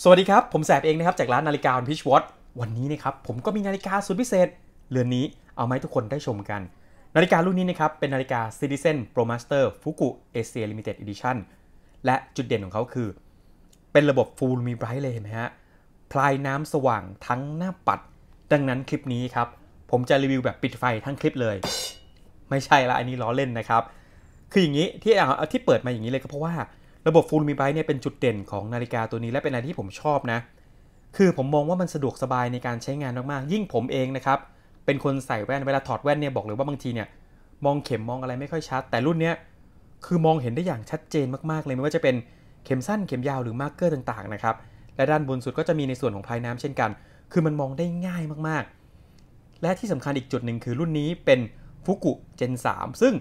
สวัสดีครับ ผมแสบเองนะครับ จากร้านนาฬิกาพิชวอตวันนี้นะครับ ผมก็มีนาฬิกาสุดพิเศษเรือนนี้เอาไหมทุกคนได้ชมกัน นาฬิการุ่นนี้นะครับ เป็นนาฬิกา Citizen Pro Master Fuku Asia Limited Edition และจุดเด่นของเขาคือ เป็นระบบ Full m i Bright เลยเห็นไหมฮะพลายน้ำสว่างทั้งหน้าปัด ดังนั้นคลิปนี้ครับ ผมจะรีวิวแบบปิดไฟทั้งคลิปเลย ไม่ใช่ละอันนี้ล้อเล่นนะครับคืออย่างนี้ที่ที่เปิดมาอย่างนี้เลยก็เพราะว่าระบบฟูลมีไบเนี่ยเป็นจุดเด่นของนาฬิกาตัวนี้และเป็นอะไรที่ผมชอบนะ คือผมมองว่ามันสะดวกสบายในการใช้งานมากๆ ยิ่งผมเองนะครับ เป็นคนใส่แว่น เวลาถอดแว่นเนี่ยบอกเลยว่าบางทีเนี่ยมองเข็มมองอะไรไม่ค่อยชัด แต่รุ่นเนี้ยคือมองเห็นได้อย่างชัดเจนมากๆเลยไม่ว่าจะเป็นเข็มสั้นเข็มยาวหรือมาร์กเกอร์ต่างๆนะครับ และด้านบนสุดก็จะมีในส่วนของภายน้ำเช่นกัน คือมันมองได้ง่ายมากๆ และที่สำคัญอีกจุดหนึ่งคือรุ่นนี้เป็นฟุกุเจน3 ซึ่ง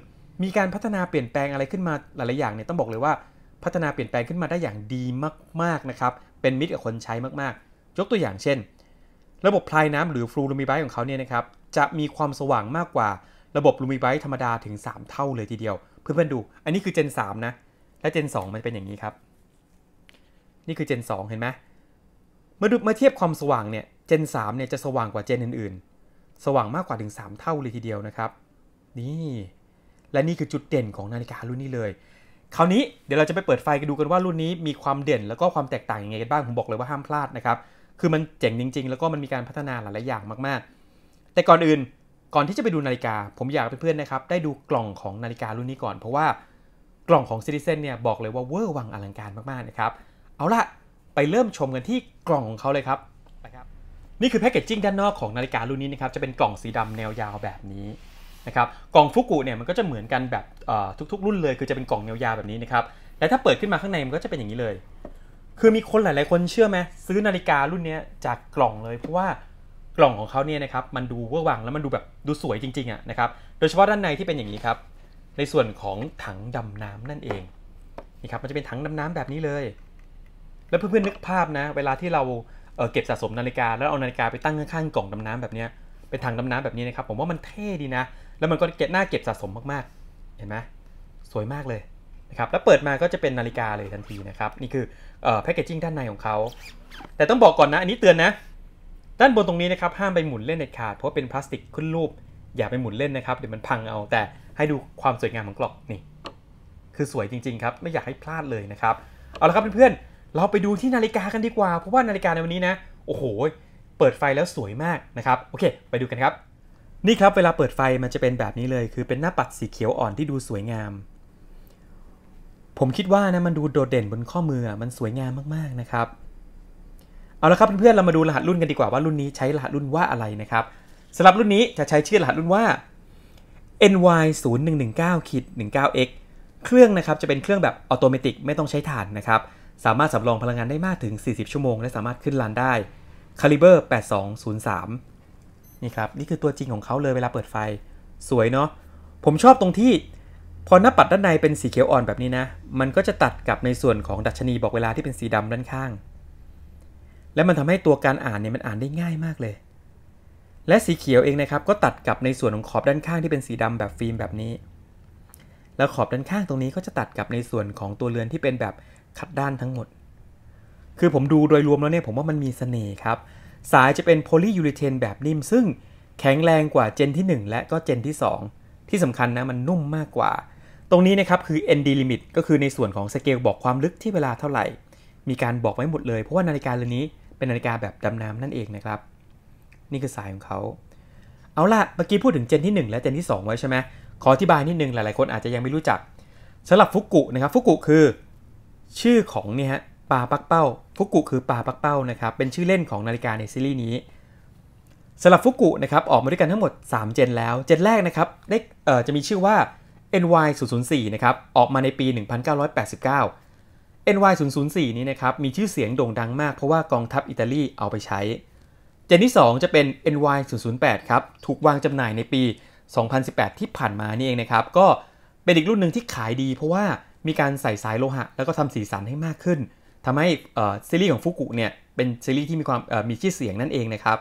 มีการพัฒนาเปลี่ยนแปลงอะไรขึ้นมาหลายๆอย่างเนี่ยต้องบอกเลยว่าพัฒนาเปลี่ยนแปลงขึ้นมาได้อย่างดีมาก ๆ นะครับ เป็นมิตรกับคนใช้มากๆ ยกตัวอย่างเช่น ระบบพลายน้ำหรือฟลูรูมิไบต์ของเขาเนี่ยนะครับ จะมีความสว่างมากกว่าระบบลูมิไบต์ธรรมดาถึง 3 เท่าเลยทีเดียว เพื่อนๆดู อันนี้คือเจน3นะ และเจน 2 มันเป็นอย่างนี้ครับ นี่คือเจน2เห็นไหมเมื่อเมื่อเทียบความสว่างเนี่ยเจน3เนี่ยจะสว่างกว่าเจนอื่นๆ สว่างมากกว่าถึง 3 เท่าเลยทีเดียวนะครับ นี่ และนี่คือจุดเด่นของนาฬิการุ่นนี้เลยคราวนี้เดี๋ยวเราจะไปเปิดไฟกันดูกันว่ารุ่นนี้มีความเด่น แล้วก็ความแตกต่างยังไงกันบ้างผมบอกเลยว่าห้ามพลาดนะครับคือมันเจ๋งจริง ๆ แล้วก็มันมีการพัฒนาหลายๆอย่างมาก ๆ แต่ก่อนอื่นก่อนที่จะไปดูนาฬิกาผมอยากเพื่อนๆนะครับได้ดูกล่องของนาฬิการุ่นนี้ก่อนเพราะว่ากล่องของ Citizen เนี่ยบอกเลยว่าเวอร์วังอลังการมากๆนะครับเอาล่ะไปเริ่มชมกันที่กล่องของเขาเลยครับ นี่คือแพคเกจจิ้งด้านนอกของนาฬิการุ่นนี้นะครับจะเป็นกล่องสีดำแนวยาวแบบนี้นะครับกล่องฟุกุเนี่ยมันก็จะเหมือนกันแบบทุกๆ รุ่นเลยคือจะเป็นกล่องยาวๆแบบนี้นะครับและถ้าเปิดขึ้นมาข้างในมันก็จะเป็นอย่างนี้เลย คือมีคนหลายๆคนเชื่อไหมซื้อนาฬิการุ่นนี้จากกล่องเลยเพราะว่ากล่องของเขาเนี่ยนะครับมันดูเวอร์วังแล้วมันดูแบบดูสวยจริงๆอ่ะนะครับโดยเฉพาะด้านในที่เป็นอย่างนี้ครับในส่วนของถังดำน้ำนั่นเองนี่ครับมันจะเป็นถังดำน้ำแบบนี้เลย แล้วเพื่อนๆนึกภาพนะเวลาที่เราเเก็บสะสมนาฬิกาแล้วเอานาฬิกาไปตั้งข้างๆกล่องดำน้ำแบบเนี้ยเป็นถังดำน้ำแบบนี้นะครับผมว่ามันเท่ดีนะ แล้วมันก็เก็บหน้าเก็บสะสมมากๆ เห็นไหมสวยมากเลยนะครับแล้วเปิดมาก็จะเป็นนาฬิกาเลยทันทีนะครับนี่คือแพคเกจิ้งด้านในของเขาแต่ต้องบอกก่อนนะอันนี้เตือนนะ ด้านบนตรงนี้นะครับห้ามไปหมุนเล่นเด็ดขาดเพราะเป็นพลาสติกขึ้นรูป อย่าไปหมุนเล่นนะครับเดี๋ยวมันพังเอาแต่ให้ดูความสวยงามของกล่องนี่คือสวยจริง ๆ ครับไม่อยากให้พลาดเลยนะครับเอาละครับเพื่อนๆเราไปดูที่นาฬิกากันดีกว่าเพราะว่านาฬิกาในวันนี้นะ โอ้โหเปิดไฟแล้วสวยมากนะครับโอเค ไปดูกันครับ นี่ครับเวลาเปิดไฟมันจะเป็นแบบนี้เลย คือเป็นหน้าปัดสีเขียวอ่อนที่ดูสวยงาม ผมคิดว่านะมันดูโดดเด่นบนข้อมือมันสวยงามมากๆนะครับเอาละครับเพื่อนๆเรามาดูรหัสรุ่นกันดีกว่าว่ารุ่นนี้ใช้รหัสรุ่นว่าอะไรนะครับสำหรับรุ่นนี้จะใช้ชื่อรหัสรุ่นว่า ny 0 1 1 9ขีด 19x เครื่องนะครับจะเป็นเครื่องแบบอัตโนมัติไม่ต้องใช้ถ่านนะครับ สามารถสำรองพลังงานได้มากถึง 40 ชั่วโมง และสามารถขึ้นลานได้คาลิเบอร์8203นี่ครับนี่คือตัวจริงของเขาเลยเวลาเปิดไฟ สวยเนาะผมชอบตรงที่ พอหน้าปัดด้านในเป็นสีเขียวอ่อนแบบนี้นะ มันก็จะตัดกับในส่วนของดัชนีบอกเวลาที่เป็นสีดำด้านข้าง และมันทำให้ตัวการอ่านเนี่ยมันอ่านได้ง่ายมากเลย และสีเขียวเองนะครับก็ตัดกับในส่วนของขอบด้านข้างที่เป็นสีดำแบบฟิล์มแบบนี้ แล้วขอบด้านข้างตรงนี้ก็จะตัดกับในส่วนของตัวเรือนที่เป็นแบบขัดด้านทั้งหมดคือผมดูโดยรวมแล้วเนี่ยผมว่ามันมีสเสน่ห์ครับ สายจะเป็นโพลียูริเทนแบบนิ่ม ซึ่งแข็งแรงกว่าเจนที่ 1 และก็เจนที่ 2 ที่สำคัญนะมันนุ่มมากกว่า ตรงนี้นะครับ คือ ND limit ก็คือในส่วนของสเกลบอกความลึกที่เวลาเท่าไหร่ มีการบอกไว้หมดเลย เพราะว่านาฬิกาเรือนนี้เป็นนาฬิกาแบบดำน้ำนั่นเองนะครับ นี่คือสายของเขาเอาล่ะเมื่อกี้พูดถึงเจนที่1และเจนที่ 2 ไว้ใช่ไหมขออธิบายนิดนึงหลายๆคนอาจจะยังไม่รู้จักสำหรับฟุกุนะครับฟุกุคือ ชื่อของเนี่ยฮะปลาปักเป้า ฟุกุคือปลาปักเป้านะครับ เป็นชื่อเล่นของนาฬิกาในซีรีส์นี้สำหรับฟุกุนะครับ ออกมาด้วยกันทั้งหมด 3 เจนแล้ว เจนแรกนะครับได้จะมีชื่อว่า NY 0 0 4นะครับ ออกมาในปี 1989 NY 0 0 4นี้นะครับ มีชื่อเสียงโด่งดังมาก เพราะว่ากองทัพอิตาลีเอาไปใช้ เจนที่ 2 จะเป็น NY 0 0 8ครับ ถูกวางจำหน่ายในปี 2018 ที่ผ่านมา นี่เองนะครับ ก็เป็นอีกรุ่นหนึ่งที่ขายดี เพราะว่ามีการใส่สายโลหะ แล้วก็ทำสีสันให้มากขึ้นทำให้ซีรีส์ของฟุกุเนี่ยเป็นซีรีส์ที่มีความมีชื่อเสียงนั่นเองนะครับ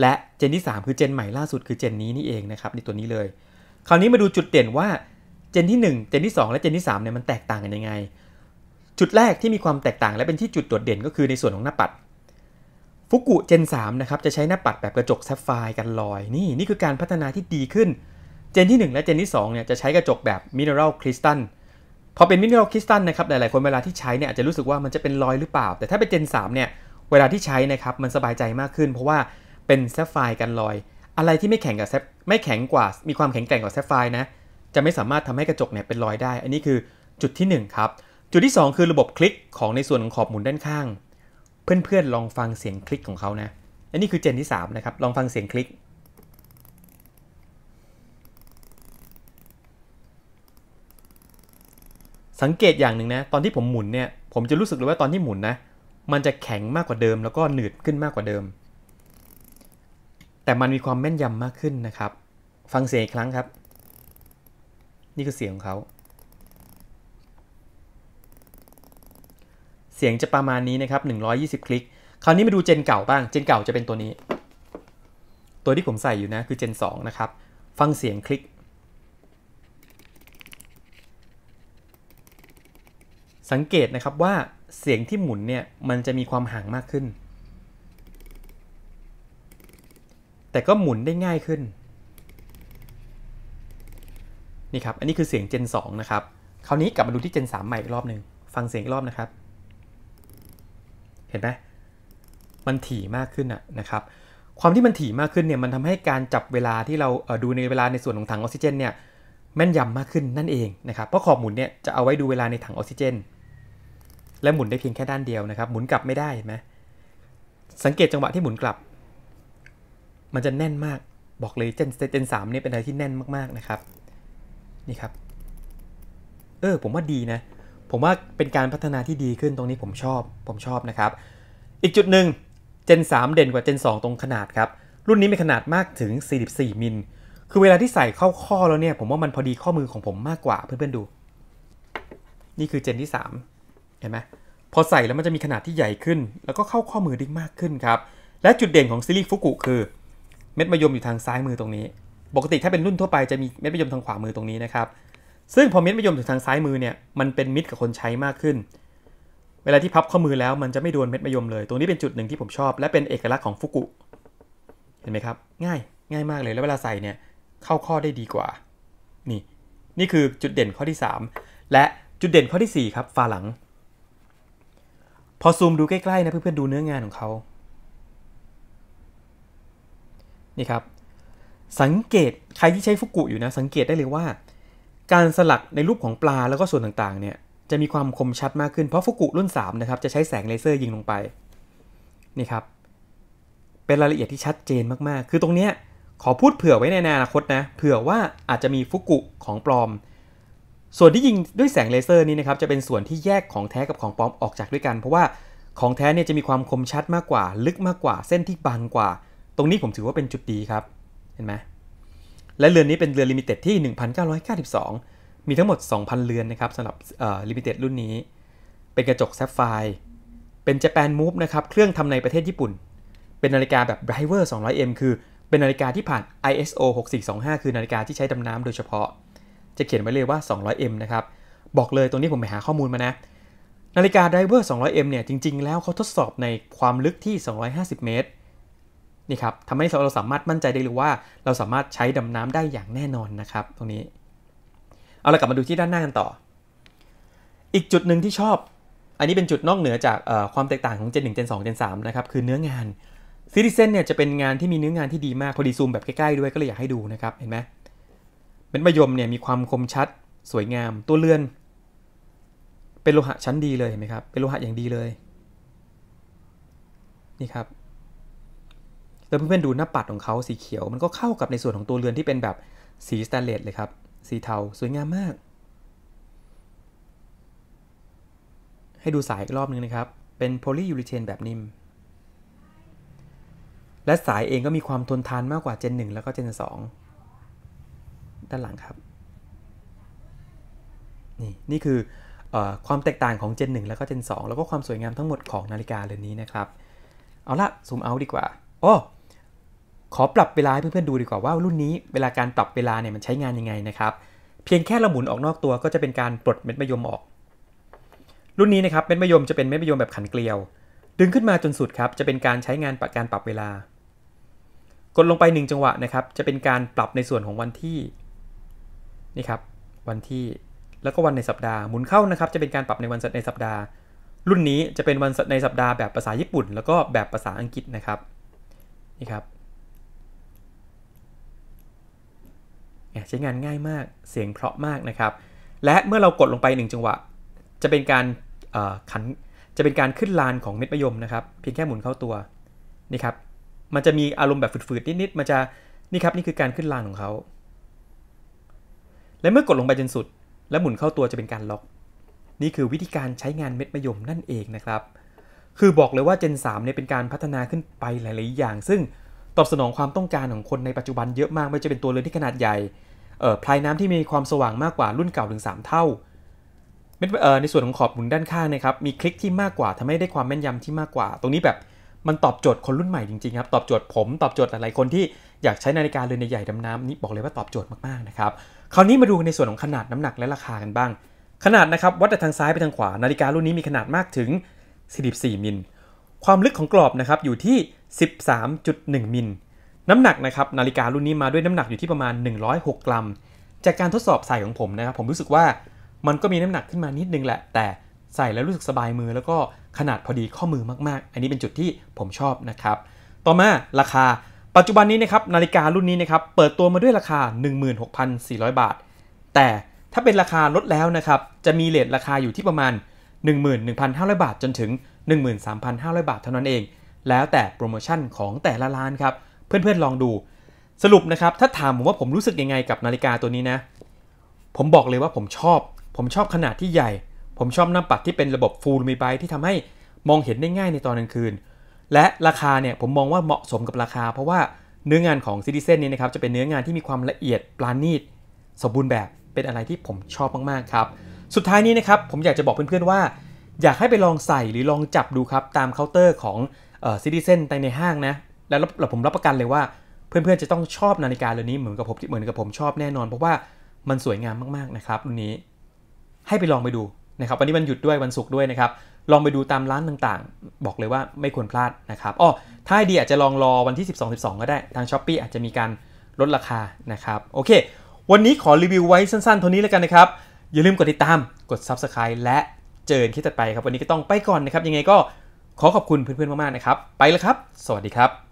และเจนที่3 คือเจนใหม่ล่าสุดคือเจนนี้นี่เองนะครับในตัวนี้เลย คราวนี้มาดูจุดเด่นว่าเจนที่1 เจนที่ 2 และเจนที่3เนี่ยมันแตกต่างกันยังไง จุดแรกที่มีความแตกต่างและเป็นที่จุดโดดเด่นก็คือในส่วนของหน้าปัดฟุกุเจน3นะครับจะใช้หน้าปัดแบบกระจกแซฟไฟร์กันลอยนี่นี่คือการพัฒนาที่ดีขึ้นเจนที่1 และเจนที่2เนี่ยจะใช้กระจกแบบมิเนอรัลคริสตัลพอเป็นมินนโรคริสตัลนะครับหลาย ๆ คนเวลาที่ใช้เนี่ยอาจจะรู้สึกว่ามันจะเป็นรอยหรือเปล่า แต่ถ้าเป็นเจน 3เนี่ยเวลาที่ใช้นะครับมันสบายใจมากขึ้นเพราะว่าเป็นแซฟไฟกันรอย อะไรที่ไม่แข็งกับแซฟไม่แข็งกว่า มีความแข็งแกร่งกว่าแซฟไฟนะจะไม่สามารถทำให้กระจกเนี่ยเป็นรอยได้ อันนี้คือจุดที่ 1 ครับ จุดที่ 2 คือระบบคลิกของในส่วนของขอบหมุนด้านข้าง เพื่อน ๆ ลองฟังเสียงคลิกของเขานะอันนี้คือเจนที่3นะครับลองฟังเสียงคลิกสังเกตอย่างหนึ่งนะตอนที่ผมหมุนเนี่ยผมจะรู้สึกเลยว่าตอนที่หมุนนะมันจะแข็งมากกว่าเดิม แล้วก็หนืดขึ้นมากกว่าเดิม แต่มันมีความแม่นยำมากขึ้นนะครับฟังเสียงอีกครั้งครับ นี่คือเสียงของเขาเสียงจะประมาณนี้นะครับ120 คลิกคราวนี้มาดูเจนเก่าบ้าง เจนเก่าจะเป็นตัวนี้ ตัวที่ผมใส่อยู่นะคือเจน2นะครับฟังเสียงคลิกสังเกตนะครับว่าเสียงที่หมุนเนี่ยมันจะมีความห่างมากขึ้น แต่ก็หมุนได้ง่ายขึ้น นี่ครับ อันนี้คือเสียง Gen 2นะครับ คราวนี้กลับมาดูที่ Gen 3ใหม่อีกรอบหนึ่ง ฟังเสียงอีกรอบนะครับ เห็นไหม มันถี่มากขึ้นอะนะครับ ความที่มันถี่มากขึ้นเนี่ยมันทำให้การจับเวลาที่เราดูในเวลาในส่วนของถังออกซิเจนเนี่ยแม่นยำมากขึ้นนั่นเองนะครับ เพราะขอบหมุนเนี่ยจะเอาไว้ดูเวลาในถังออกซิเจนและหมุนได้เพียงแค่ด้านเดียวนะครับ หมุนกลับไม่ได้เห็นไหมสังเกตจังหวะที่หมุนกลับ มันจะแน่นมาก บอกเลยเจนเจนสามนี่เป็นอะไรที่แน่นมากๆนะครับ นี่ครับ เออผมว่าดีนะ ผมว่าเป็นการพัฒนาที่ดีขึ้นตรงนี้ผมชอบ ผมชอบนะครับ อีกจุดหนึ่งเจน3เด่นกว่าเจน2ตรงขนาดครับ รุ่นนี้มีขนาดมากถึง 44มิล คือเวลาที่ใส่เข้าข้อแล้วเนี่ยผมว่ามันพอดีข้อมือของผมมากกว่าเพื่อนๆดู นี่คือเจนที่ 3เห็นไหม พอใส่แล้วมันจะมีขนาดที่ใหญ่ขึ้น แล้วก็เข้าข้อมือได้มากขึ้นครับ และจุดเด่นของซีรีส์ฟุกุคือเม็ดมะยมอยู่ทางซ้ายมือตรงนี้ ปกติถ้าเป็นรุ่นทั่วไปจะมีเม็ดมะยมทางขวามือตรงนี้นะครับ ซึ่งพอเม็ดมะยมอยู่ทางซ้ายมือเนี่ย มันเป็นมิตรกับคนใช้มากขึ้น เวลาที่พับข้อมือแล้วมันจะไม่โดนเม็ดมะยมเลย ตรงนี้เป็นจุดหนึ่งที่ผมชอบและเป็นเอกลักษณ์ของฟุกุ เห็นไหมครับ ง่าย ง่ายมากเลย แล้วเวลาใส่เนี่ยเข้าข้อได้ดีกว่า นี่ นี่คือจุดเด่นข้อที่ 3 และจุดเด่นข้อที่4ครับฝาหลังพอซูมดูใกล้ ๆ นะเพื่อน ๆ ดูเนื้องานของเขานี่ครับ สังเกตใครที่ใช้ฟุกุอยู่นะ สังเกตได้เลยว่า การสลักในรูปของปลาแล้วก็ส่วนต่าง ๆ เนี่ย จะมีความคมชัดมากขึ้น เพราะฟุกุรุ่น 3 นะครับ จะใช้แสงเลเซอร์ยิงลงไป นี่ครับ เป็นรายละเอียดที่ชัดเจนมากๆ คือตรงเนี้ยขอพูดเผื่อไว้ในอนาคตนะเผื่อว่าอาจจะมีฟุกุของปลอมส่วนที่ยิงด้วยแสงเลเซอร์นี้นะครับจะเป็นส่วนที่แยกของแท้กับของปลอมออกจากด้วยกัน เพราะว่าของแท้เนี่ยจะมีความคมชัดมากกว่าลึกมากกว่า เส้นที่บางกว่า ตรงนี้ผมถือว่าเป็นจุดดีครับ เห็นไหมและเรือนนี้เป็นเรือนลิมิเต็ดที่ 1992 มีทั้งหมด 2,000เรือนนะครับสำหรับลิมิเต็ดรุ่นนี้ เป็นกระจกแซฟไฟร์เป็นจ a แปนมูฟนะครับเครื่องทำในประเทศญี่ปุ่น เป็นนาฬิกาแบบไรเวอร์ 200M คือ เป็นนาฬิกาที่ผ่าน ISO 6425 คือนาฬิกาที่ใช้ดำน้ำโดยเฉพาะจะเขียนไว้เลยว่า 200M นะครับ บอกเลยตรงนี้ผมไปหาข้อมูลมานะ นาฬิกาไดเวอร์ 200M เนี่ย จริงๆ แล้วเขาทดสอบในความลึกที่ 250 เมตร นี่ครับทำให้เราสามารถมั่นใจได้เลยว่าเราสามารถใช้ดำน้ำได้อย่างแน่นอนนะครับ ตรงนี้ เอาละกลับมาดูที่ด้านหน้ากันต่อ อีกจุดหนึ่งที่ชอบ อันนี้เป็นจุดนอกเหนือจากความแตกต่างของ Gen 1 Gen 2 Gen 3นะครับ คือเนื้องานซีรีเซนเนี่ยจะเป็นงานที่มีเนื้องานที่ดีมากพอดีซูมแบบใกล้ๆ ด้วย ก็เลยอยากให้ดูนะครับ เห็นไหมเป็นมะยมเนี่ยมีความคมชัดสวยงาม ตัวเลื่อน เป็นโลหะชั้นดีเลยเห็นไหมครับ เป็นโลหะอย่างดีเลยนี่ครับแล้วเพื่อนๆดูหน้าปัดของเขาสีเขียวมันก็เข้ากับในส่วนของตัวเรือนที่เป็นแบบสีสแตนเลสเลยครับ สีเทาสวยงามมาก ให้ดูสายอีกรอบนึงนะครับ เป็นโพลียูริเทนแบบนิ่มและสายเองก็มีความทนทานมากกว่าเจน1แล้วก็เจน 2ด้านหลังครับ นี่นี่คืออความแตกต่างของ Gen 1แล้วก็ Gen 2แล้วก็ความสวยงามทั้งหมดของนาฬิกาเรือนนี้นะครับ เอาละซูมเอาดีกว่า โอ้ขอปรับเวลาให้เพื่อนๆดูดีกว่าว่า รุ่นนี้เวลาการปรับเวลาเนี่ยมันใช้งานยังไงนะครับ เพียงแค่เราหมุนออกนอกตัวก็จะเป็นการปลดเม็ดมะยมออก รุ่นนี้นะครับเม็ดมะยมจะเป็นเม็ดมะยมแบบขันเกลียว ดึงขึ้นมาจนสุดครับจะเป็นการใช้งานปรับการปรับเวลา กดลงไป1จังหวะนะครับ จะเป็นการปรับในส่วนของวันที่นี่ครับ วันที่แล้วก็วันในสัปดาห์ หมุนเข้านะครับ จะเป็นการปรับในวันในสัปดาห์ รุ่นนี้จะเป็นวันในสัปดาห์แบบภาษาญี่ปุ่นแล้วก็แบบภาษาอังกฤษนะครับนี่ครับ ใช้งานง่ายมากเสียงเพราะมากนะครับ และเมื่อเรากดลงไป1จังหวะ จะเป็นการขัน จะเป็นการขึ้นลานของเม็ดมะยมนะครับ เพียงแค่หมุนเข้าตัวนี่ครับมันจะมีอารมณ์แบบฝืดๆนิดๆมันจะนี่ครับนี่คือการขึ้นลานของเขาและเมื่อกดลงไปจนสุด และหมุนเข้าตัวจะเป็นการล็อก นี่คือวิธีการใช้งานเม็ดมะยมนั่นเองนะครับ คือบอกเลยว่า Gen 3เนี่ยเป็นการพัฒนาขึ้นไปหลาย ๆ อย่าง ซึ่งตอบสนองความต้องการของคนในปัจจุบันเยอะมากไม่จะเป็นตัวเรือนที่ขนาดใหญ่เอ่อพลายน้ำที่มีความสว่างมากกว่ารุ่นเก่าถึง 3 เท่าเอ่อในส่วนของขอบหมุนด้านข้างนะครับมีคลิกที่มากกว่าทำให้ได้ความแม่นยำที่มากกว่า ตรงนี้แบบมันตอบโจทย์คนรุ่นใหม่จริง ๆ ครับตอบโจทย์ผมตอบโจทย์หลายๆคนที่อยากใช้นาฬิกาเรือนใหญ่ดำน้ำนี่บอกเลยว่าตอบโจทย์มาก ๆ นะครับคราวนี้มาดูในส่วนของขนาดน้ำหนักและราคากันบ้าง ขนาดนะครับวัดจากทางซ้ายไปทางขวา นาฬิการุ่นนี้มีขนาดมากถึง 44มิลความลึกของกรอบนะครับอยู่ที่ 13.1มิลน้ำหนักนะครับนาฬิการุ่นนี้มาด้วยน้ำหนักอยู่ที่ประมาณ 106 กรัม จากการทดสอบใส่ของผมนะครับผมรู้สึกว่ามันก็มีน้ำหนักขึ้นมานิดนึงแหละ แต่ใส่แล้วรู้สึกสบายมือแล้วก็ขนาดพอดีข้อมือมาก ๆ อันนี้เป็นจุดที่ผมชอบนะครับต่อมาราคาปัจจุบันนี้นะครับนาฬิการุ่นนี้นะครับเปิดตัวมาด้วยราคา 16,400 บาท แต่ถ้าเป็นราคาลดแล้วนะครับจะมีเลทราคาอยู่ที่ประมาณ 11,500 บาทจนถึง 13,500 บาทเท่านั้นเอง แล้วแต่โปรโมชั่นของแต่ละร้านครับเพื่อนๆลองดู สรุปนะครับถ้าถามผมว่าผมรู้สึกยังไงกับนาฬิกาตัวนี้นะผมบอกเลยว่าผมชอบ ผมชอบขนาดที่ใหญ่ ผมชอบหน้าปัดที่เป็นระบบฟูลมีไบที่ทำให้มองเห็นได้ง่ายในตอนกลางคืนและราคาเนี่ยผมมองว่าเหมาะสมกับราคา เพราะว่าเนื้องานของซิติเซนนี่นะครับจะเป็นเนื้องานที่มีความละเอียดปราณีตสมบูรณ์แบบเป็นอะไรที่ผมชอบมากๆครับ สุดท้ายนี้นะครับผมอยากจะบอกเพื่อนๆว่าอยากให้ไปลองใส่หรือลองจับดูครับตามเคาน์เตอร์ของซิติเซนในห้างนะ แล้วผมรับประกันเลยว่า เพื่อนๆจะต้องชอบนาฬิกาเรือนนี้เหมือนกับผมเหมือนกับผมชอบแน่นอน เพราะว่ามันสวยงามมากๆนะครับรุ่นนี้ให้ไปลองไปดูนะครับวันนี้มันหยุดด้วยวันศุกร์ด้วยนะครับลองไปดูตามร้านต่างๆ บอกเลยว่าไม่ควรพลาดนะครับอ๋อถ้าดีอาจจะลองรอวันที่ 12 12 ก็ได้ ทาง s h อ p e e อาจจะมีการลดราคานะครับ โอเค วันนี้ขอรีวิวไว้สั้นๆเท่านี้แล้วกันนะครับ อย่าลืมกดติดตามกด Subscribe และเจอกันคลิปต่อไปครับ วันนี้ก็ต้องไปก่อนนะครับ ยังไงก็ขอขอบคุณเพื่อนๆมากๆนะครับ ไปแล้วครับ สวัสดีครับ